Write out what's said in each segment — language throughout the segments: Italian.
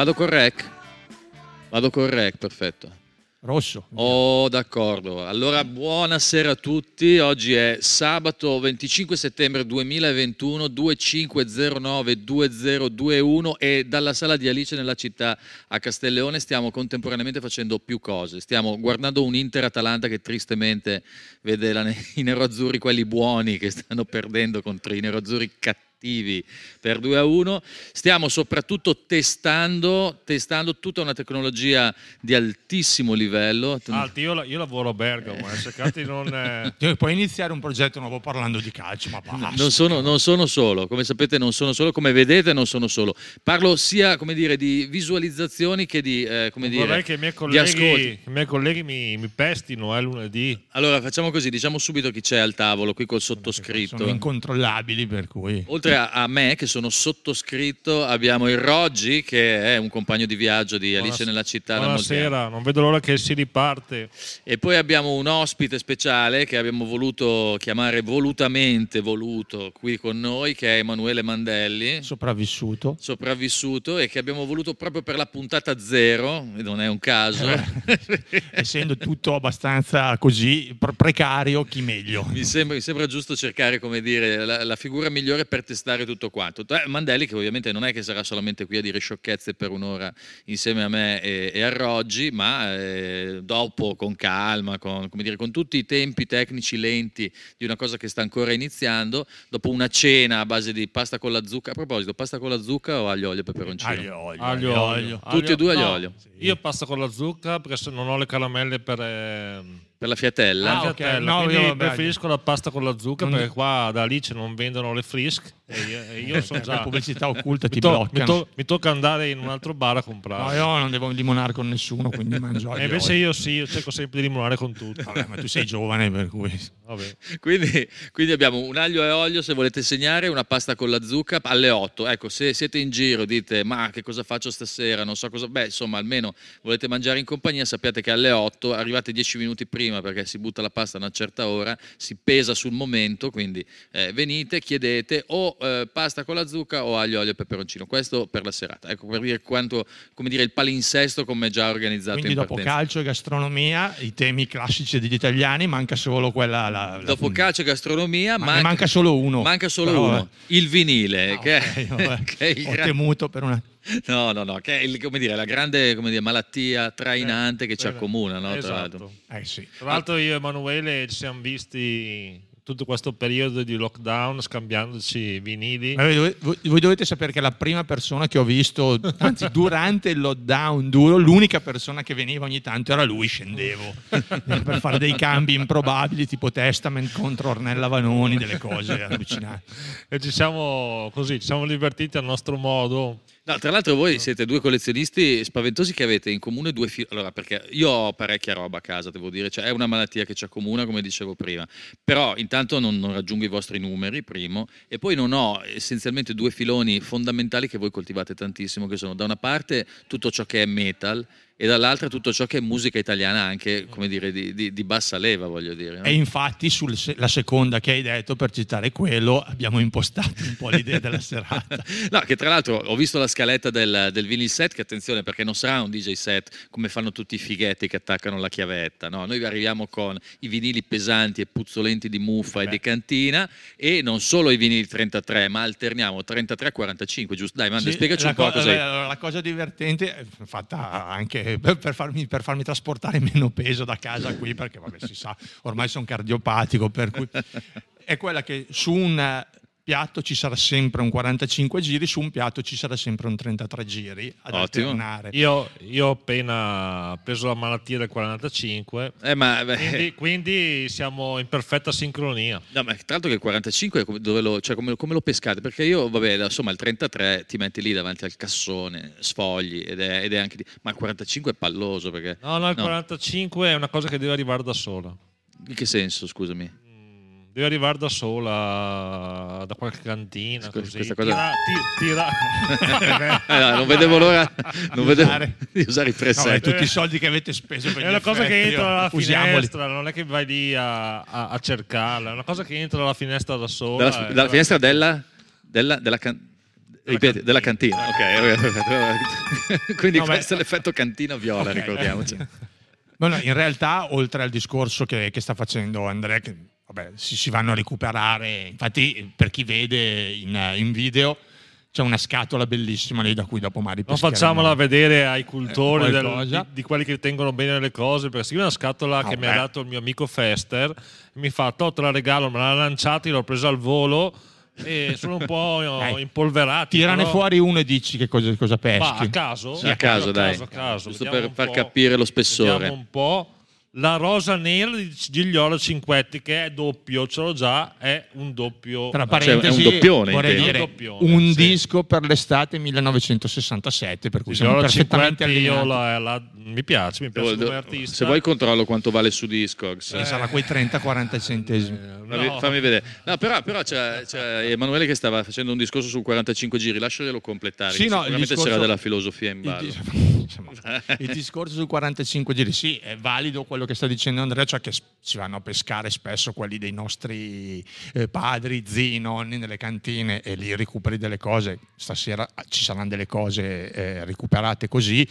Vado con Rec? Vado con Rec, perfetto. Rosso. Oh, d'accordo. Allora, buonasera a tutti. Oggi è sabato 25 settembre 2021, 2509-2021 e dalla sala di Alice nella città a Castelleone stiamo contemporaneamente facendo più cose. Stiamo guardando un Inter-Atalanta che tristemente vede la, i neroazzurri, quelli buoni, che stanno perdendo contro i neroazzurri cattivi cattivi per 2 a 1. Stiamo soprattutto testando, testando tutta una tecnologia di altissimo livello. Alti, io, io lavoro a Bergamo, eh. SKT non... È... Puoi iniziare un progetto nuovo parlando di calcio, ma basta. Non sono, non sono solo, come sapete non sono solo, come vedete non sono solo. Parlo sia, come dire, di visualizzazioni che di, eh, come dire, Vorrei che i miei colleghi, i miei colleghi mi, mi, pestino eh, lunedì. Allora facciamo così, diciamo subito chi c'è al tavolo, qui col sottoscritto. Sono incontrollabili per cui... Oltre oltre a, a, me che sono sottoscritto abbiamo il Roggi che è un compagno di viaggio di Alice buonasera, nella città buonasera non vedo l'ora che si riparte e poi abbiamo un ospite speciale che abbiamo voluto chiamare volutamente voluto qui con noi che è Emanuele Mandelli sopravvissuto sopravvissuto e che abbiamo voluto proprio per la puntata zero non è un caso essendo tutto abbastanza così precario chi meglio mi sembra, mi sembra giusto cercare come dire la, la figura migliore per, te, contestare tutto quanto. Mandelli che ovviamente non è che sarà solamente qui a dire sciocchezze per un'ora insieme a me e, e a Roggi, ma eh, dopo con calma, con, come dire, con, tutti i tempi tecnici lenti di una cosa che sta ancora iniziando, dopo una cena a base di pasta con la zucca, a proposito, pasta con la zucca o aglio, olio e peperoncino? Aglio, olio. Aglio, aglio, olio. Tutti aglio, e due aglio, no, olio. Io pasta con la zucca perché se non ho le caramelle per... Eh per la fiatella? Ah, Okay. No, Quindi io preferisco la pasta con la zucca non... perché qua da Alice non vendono le frisk e io, io sono già... pubblicità occulta ti to- bloccano. Mi, to- mi, tocca andare in un altro bar a comprare. No, io non devo limonare con nessuno, quindi mangio E invece eh. io sì, io cerco sempre di limonare con tutti. Vabbè, ma tu sei giovane per cui... Quindi, quindi, abbiamo un aglio e olio se volete segnare, una pasta con la zucca alle 8. Ecco, se siete in giro dite ma che cosa faccio stasera, non so cosa... Beh, insomma, almeno volete mangiare in compagnia, sappiate che alle 8 arrivate 10 minuti prima prima perché si butta la pasta a una certa ora, si pesa sul momento, quindi eh, venite, chiedete o eh, pasta con la zucca o aglio, olio e peperoncino. Questo per la serata. Ecco, per dire quanto, come dire, il palinsesto come già organizzato quindi dopo partenza. calcio e gastronomia, i temi classici degli italiani, manca solo quella... La, la dopo fun... calcio e gastronomia... Ma manca, manca, solo uno. Manca solo però... uno, il vinile, ah, che, okay, che ho gran... temuto per un attimo. No, no, no, che è il, come dire, la grande come dire, malattia trainante eh, che ci eh, accomuna. No, esatto. Tra l'altro, eh, sì. tra l'altro io e Emanuele ci siamo visti tutto questo periodo di lockdown scambiandoci vinili. Voi dovete, voi, dovete sapere che la prima persona che ho visto, anzi durante il lockdown duro, l'unica persona che veniva ogni tanto era lui, scendevo eh, per fare dei cambi improbabili tipo Testament contro Ornella Vanoni, delle cose allucinanti. E ci siamo così, ci siamo divertiti al nostro modo. No, tra l'altro voi siete due collezionisti spaventosi che avete in comune due film. Allora, perché io ho parecchia roba a casa, devo dire, cioè, è una malattia che ci accomuna, come dicevo prima. Però intanto non, non, raggiungo i vostri numeri, primo, e poi non ho essenzialmente due filoni fondamentali che voi coltivate tantissimo, che sono da una parte tutto ciò che è metal, e dall'altra tutto ciò che è musica italiana anche, come dire, di, di, di bassa leva, voglio dire. No? E infatti sulla seconda che hai detto, per citare quello, abbiamo impostato un po' l'idea della serata. no, che tra l'altro ho visto la scaletta del, del vinyl set, che attenzione perché non sarà un DJ set come fanno tutti i fighetti che attaccano la chiavetta, no? Noi arriviamo con i vinili pesanti e puzzolenti di muffa Beh. e di cantina e non solo i vinili 33, ma alterniamo 33 45, giusto? Dai, Manda, sì, spiegaci un po' co- cos'è. La, la cosa divertente, fatta anche eh, per, farmi, per, farmi, trasportare meno peso da casa qui, perché vabbè, si sa, ormai sono cardiopatico, per cui è quella che su un piatto ci sarà sempre un 45 giri, su un piatto ci sarà sempre un 33 giri ad Ottimo. alternare. Io, io, ho appena preso la malattia del 45, eh, ma, quindi, quindi, siamo in perfetta sincronia. No, ma tra l'altro che il 45 come lo, cioè come, come, lo, pescate? Perché io, vabbè, insomma il 33 ti metti lì davanti al cassone, sfogli, ed è, ed è anche... Di... Ma il 45 è palloso perché... No, no, il no. 45 è una cosa che deve arrivare da sola. In che senso, scusami? deve arrivare da sola da qualche cantina così. Cosa... Tira, tira, tira. Eh, no, non vedevo l'ora non vedevo... di usare i preset no, tutti i soldi che avete speso per è una cosa effetti, che entra dalla finestra non è che vai lì a, a, a, cercarla è una cosa che entra dalla finestra da sola dalla, dalla finestra della della, della, can... Ripeti, cantina, della cantina. ok quindi no, questo beh... è l'effetto cantina viola okay. ricordiamoci No, no, in realtà, oltre al discorso che, che sta facendo Andrea, che vabbè, si, si, vanno a recuperare. Infatti, per chi vede in, in video, c'è una scatola bellissima lì da cui dopo Mari Ma facciamola vedere ai cultori eh, del, di, di, quelli che tengono bene le cose, perché sì, una scatola oh, che beh. mi ha dato il mio amico Fester, mi fa, te la regalo, me l'ha lanciata, l'ho presa al volo e sono un po' dai. impolverati. Tirane però... fuori uno e dici che cosa, cosa peschi. a caso? Sì, a caso, a caso dai. A caso, a caso. Giusto per far capire lo spessore. Vediamo un po' la rosa nera di Gigliola Cinquetti che è doppio, ce l'ho già, è un doppio. Tra cioè, parentesi, cioè, un doppione, vorrei dire, un, doppione, un sì. disco per l'estate 1967, per cui Gigliola siamo perfettamente io la, la, mi piace, mi piace come artista. Se vuoi controllo quanto vale su Discogs. Eh, sarà quei 30-40 eh, centesimi. No. Fammi vedere. No, però, però c'è, c'è, Emanuele che stava facendo un discorso su 45 giri, lasciatelo completare. Sì, no, sicuramente discorso, c'era della filosofia in ballo. Il, il discorso su 45 giri, sì, è valido quello quello che sta dicendo Andrea, cioè che si vanno a pescare spesso quelli dei nostri eh, padri, zii, nonni nelle cantine e lì recuperi delle cose, stasera ah, ci saranno delle cose eh, recuperate così,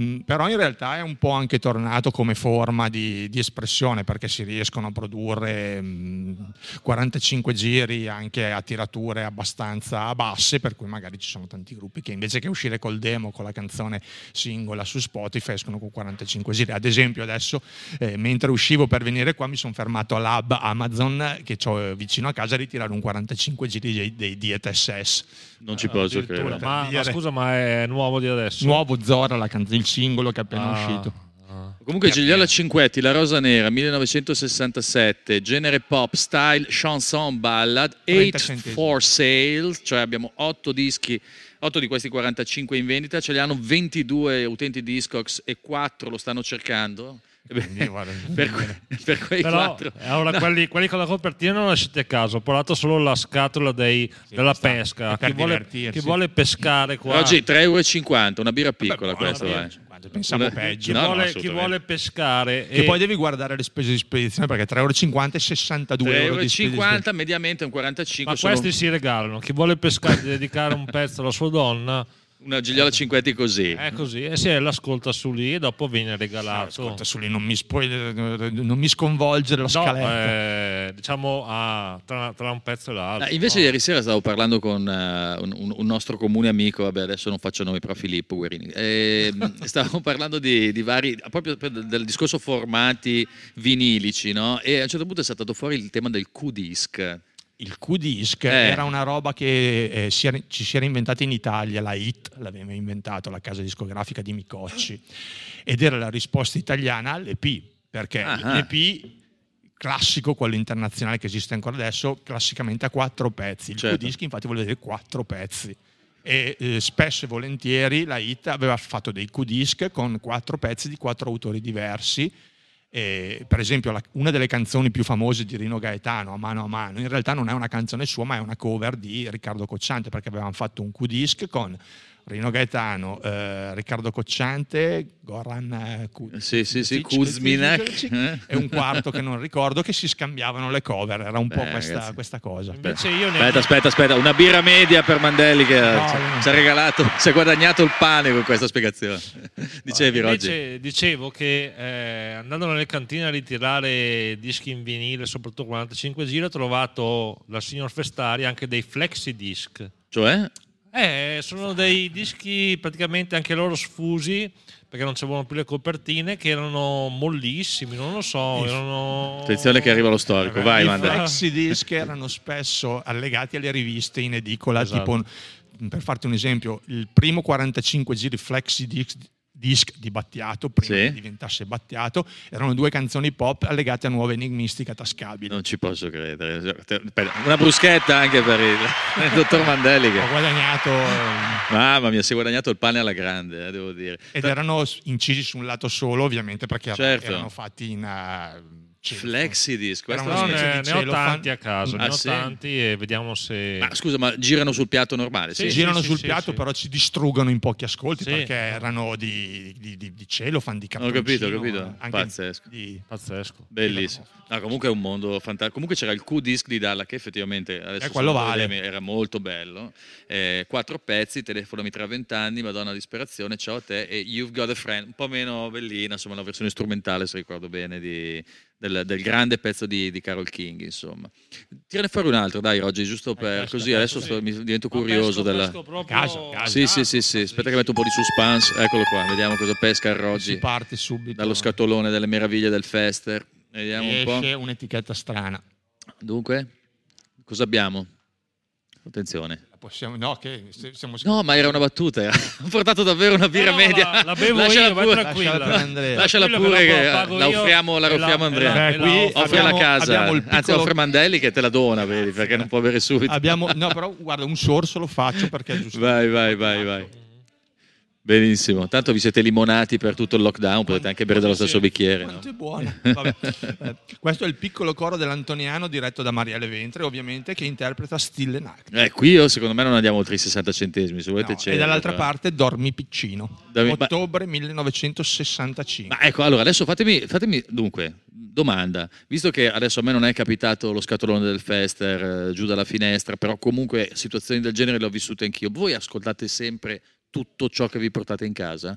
mm, però in realtà è un po' anche tornato come forma di, di espressione perché si riescono a produrre mh, mm, 45 giri anche a tirature abbastanza basse, per cui magari ci sono tanti gruppi che invece che uscire col demo, con la canzone singola su Spotify, escono con 45 giri. Ad esempio adesso eh, mentre uscivo per venire qua mi sono fermato all'hub Amazon che ho eh, vicino a casa a ritirare un 45 giri dei, dei DTSS. Non ci posso uh, credere. Ma, ma, scusa, ma è nuovo di adesso? Nuovo Zora, la can- il singolo che è appena ah. uscito. Ah. Comunque Gigliola Cinquetti, La Rosa Nera, 1967, genere pop, style, chanson, ballad, 8 for sale, cioè abbiamo 8 dischi 8 di questi 45 in vendita, ce li hanno 22 utenti di Discogs e 4 lo stanno cercando. Quindi, eh, guarda, per, que- per quei Però, eh, quattro. Allora, no. quelli, quelli, con la copertina non lasciate a caso, ho portato solo la scatola dei, sì, della pesca. Chi vuole, chi vuole, pescare qua. Oggi 3,50 euro, una birra piccola Vabbè, questa. Birra mannaggia, pensiamo no, peggio. Chi, no, vuole, no, chi, vuole, pescare. Che e... poi devi guardare le spese di spedizione perché 3,50 euro e 62 euro. 3,50 euro spedizione. mediamente un 45 Ma sono... questi si regalano. Chi vuole pescare dedicare un pezzo alla sua donna una Gigliola eh. Cinquetti così. È così, e se l'ascolta su lì e dopo viene regalato. Sì, ascolta su lì, non mi, spoiler, non mi sconvolge la no, scaletta. Eh, diciamo ah, tra, tra, un pezzo e l'altro. Ah, invece no? ieri sera stavo parlando con uh, un, un, nostro comune amico, vabbè adesso non faccio nomi, però Filippo Guerini. Eh, mm, stavo parlando di, di, vari, proprio del discorso formati vinilici, no? E a un certo punto è saltato fuori il tema del Q-Disc il Q-Disc eh. era una roba che eh, si era, ci si era inventata in Italia, la HIT l'aveva inventato la casa discografica di Micocci ed era la risposta italiana all'EP, perché ah, ah. l'EP classico, quello internazionale che esiste ancora adesso, classicamente ha quattro pezzi, il certo. Q-Disc infatti vuol dire quattro pezzi e eh, spesso e volentieri la HIT aveva fatto dei Q-Disc con quattro pezzi di quattro autori diversi eh, per esempio, la, una delle canzoni più famose di Rino Gaetano, A mano a mano, in realtà non è una canzone sua, ma è una cover di Riccardo Cocciante, perché avevamo fatto un Q-disc con Rino Gaetano, eh, Riccardo Cocciante, Goran eh, Kuzmin. E eh? un quarto che non ricordo, che si scambiavano le cover. Era un Beh, po' eh, questa, questa cosa. Invece io ne... Aspetta, aspetta, aspetta. Una birra media per Mandelli che no, ci, ha regalato, si è guadagnato il pane con questa spiegazione. Dicevi, Roggi. Dicevo che eh, andando nelle cantine a ritirare dischi in vinile, soprattutto 45 giri, ho trovato la signor Festari anche dei flexi disc. Cioè? Eh, sono dei dischi praticamente anche loro sfusi perché non c'erano più le copertine che erano mollissimi, non lo so. Erano... Attenzione che arriva lo storico, eh, vai Mandela. I flexi disc erano spesso allegati alle riviste in edicola, esatto. tipo per farti un esempio, il primo 45 giri flexi disc disc di Battiato, prima sì. che diventasse Battiato, erano due canzoni pop allegate a nuova enigmistica tascabile. Non ci posso credere. Una bruschetta anche per il, il dottor Mandelli. Che... Ho guadagnato... Eh, Mamma mia, si è guadagnato il pane alla grande, eh, devo dire. Ed erano incisi su un lato solo, ovviamente, perché certo. erano fatti in... Uh, Flexidisc, questo no, ne, ne ho tanti a caso, ah, ne ho sì? tanti e vediamo se... Ma scusa, ma girano sul piatto normale? Sì, sì girano sì, sul piatto, però ci distruggono in pochi ascolti perché erano di, di, di, di celofan, di cappuccino. Ho capito, ho capito. Eh, Pazzesco. Di... Pazzesco. Bellissimo. No, comunque è un mondo fantastico. Comunque c'era il Q-Disc di Dalla che effettivamente adesso eh, quello vale. era molto bello. Eh, quattro pezzi, telefonami tra vent'anni, Madonna disperazione, ciao a te e You've Got a Friend, un po' meno bellina, insomma la versione strumentale se ricordo bene di del, del grande pezzo di, di, Carol King, insomma. Tirane fuori un altro, dai, Roger, giusto eh, per pesca, così, adesso sì. sto, mi divento curioso pesco, Pesco proprio... caso, caso, sì, sì, sì, sì, aspetta che metto un po' di suspense, eccolo qua, vediamo cosa pesca il Roger. Si parte subito. Dallo scatolone delle meraviglie del Fester, vediamo Esce un po'. un'etichetta strana. Dunque, cosa abbiamo? Attenzione. Possiamo, no, che siamo no, ma era una battuta. Ho portato davvero una birra no, media. La, la bevo lasciala io, pure, tranquilla. Lasciala, lasciala pure, che la, offriamo, la roffiamo Andrea. Eh, qui offri alla casa. Piccolo... Anzi, offre Mandelli che te la dona, vedi, perché non può avere subito. Abbiamo, no, però guarda, un sorso lo faccio perché è giusto. Vai, vai, vai, vai. Benissimo, tanto vi siete limonati per tutto il lockdown, potete anche bere dallo stesso bicchiere. Quanto No? Eh, questo è il piccolo coro dell'Antoniano diretto da Maria Leventre, ovviamente, che interpreta Stille Nacht. Eh, qui io secondo me non andiamo oltre i 60 centesimi, se volete no, c'è. E dall'altra parte Dormi Piccino, Dormi... ottobre 1965. Ma ecco, allora adesso fatemi, fatemi, dunque, domanda, visto che adesso a me non è capitato lo scatolone del Fester eh, giù dalla finestra, però comunque situazioni del genere le ho vissute anch'io, voi ascoltate sempre tutto ciò che vi portate in casa?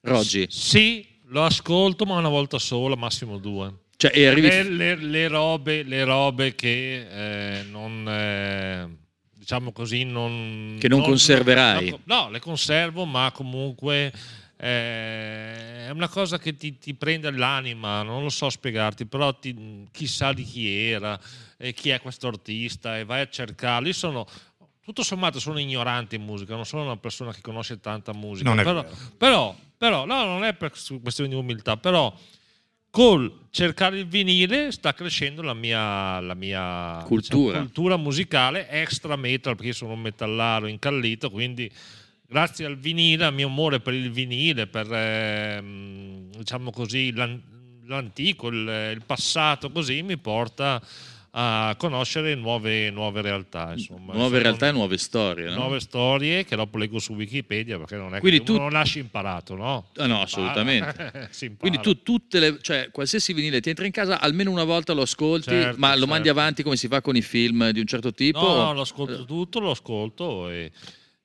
Roggi? sì, lo ascolto, ma una volta sola, massimo due. Cioè, e arrivi... le, le, le, robe, le robe che eh, non... Eh, diciamo così, non... Che non, non conserverai. Non, no, le conservo, ma comunque... Eh, è una cosa che ti, ti, prende l'anima, non lo so spiegarti, però ti, chissà di chi era e chi è questo artista e vai a cercarlo. Io sono tutto sommato sono ignorante in musica, non sono una persona che conosce tanta musica. Non è però, vero. però, però no, non è per questione di umiltà, però col cercare il vinile sta crescendo la mia, la mia diciamo, cultura. Diciamo, cultura. musicale extra metal, perché sono un metallaro incallito, quindi grazie al vinile, al mio amore per il vinile, per eh, diciamo così l'antico, il, il passato, così mi porta a conoscere nuove, nuove realtà. Insomma. Nuove realtà e nuove storie. No? Nuove storie che dopo leggo su Wikipedia perché non è Quindi che tu non nasci imparato, no? Ah, no, assolutamente. Eh, Quindi tu tutte le, cioè qualsiasi vinile ti entra in casa, almeno una volta lo ascolti, certo, ma lo certo. mandi avanti come si fa con i film di un certo tipo? No, no lo ascolto tutto, lo ascolto e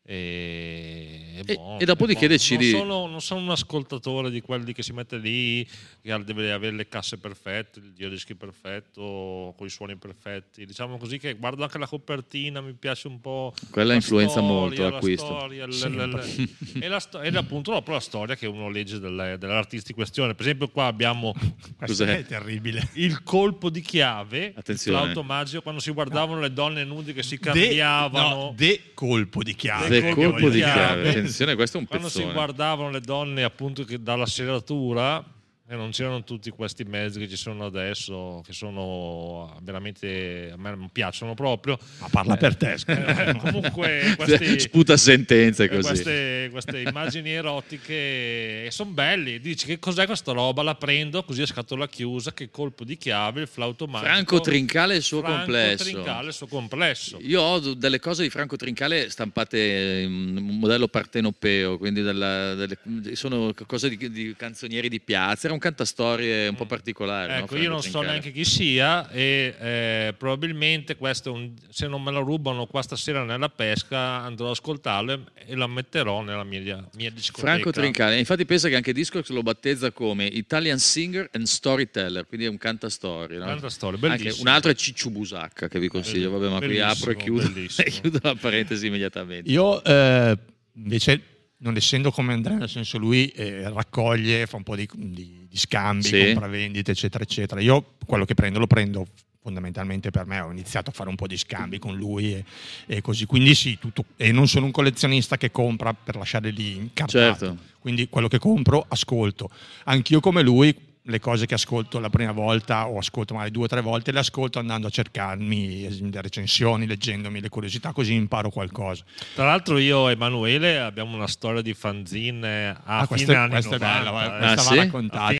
e, e, buono, e dopodiché decidi. Non sono, non sono, un ascoltatore di quelli che si mette lì, che deve avere le casse perfette, il diodischi perfetto, con i suoni perfetti. Diciamo così che guardo anche la copertina, mi piace un po'. Quella influenza storia, molto l'acquisto. La sì, le, e, appunto dopo la storia che uno legge dell'artista in questione. Per esempio, qua abbiamo. Cos'è? terribile. Il colpo di chiave. Attenzione. L'automagico, quando si guardavano no. le donne nude che si cambiavano. De, no, de colpo di chiave chiave, colpo di chiave. Attenzione, questo è un Quando pezzone. Quando si guardavano le donne appunto che dalla serratura, e eh, non c'erano tutti questi mezzi che ci sono adesso, che sono ah, veramente a me non piacciono proprio. Ma parla eh, per te. Eh, eh, comunque, questi, sputa sentenze così. Queste, queste immagini erotiche eh, sono belli. Dici che cos'è questa roba? La prendo così a scatola chiusa. Che colpo di chiave, il flauto magico. Franco Trincale e il suo Franco complesso. Trincale e il suo complesso. Io ho delle cose di Franco Trincale stampate in un modello partenopeo, quindi della, delle, sono cose di, di canzonieri di piazza un cantastorie un po' mm. particolare. Ecco, no? io non so neanche chi sia e eh, probabilmente un, se non me lo rubano qua stasera nella pesca andrò ad ascoltarlo e la metterò nella mia, mia discoteca. Franco Trincale, infatti pensa che anche Discord lo battezza come Italian Singer and Storyteller, quindi è un cantastorie. No? Cantastorie, bellissimo. Anche, un altro è Cicciu Busacca che vi consiglio, vabbè ma qui apro e chiudo, e chiudo la parentesi immediatamente. Io eh, invece non essendo come Andrea, nel senso lui eh, raccoglie, fa un po' di, di, di scambi, sì. compravendite, eccetera, eccetera. Io quello che prendo lo prendo fondamentalmente per me ho iniziato a fare un po' di scambi con lui e, e così quindi sì tutto, e non sono un collezionista che compra per lasciare lì incartato certo. quindi quello che compro ascolto anch'io come lui le cose che ascolto la prima volta o ascolto magari due o tre volte le ascolto andando a cercarmi le recensioni, leggendomi le curiosità, così imparo qualcosa. Tra l'altro io e Emanuele abbiamo una storia di fanzine a ah, fine questa, anni questa 90, è bella, questa eh. ah, va sì? raccontata.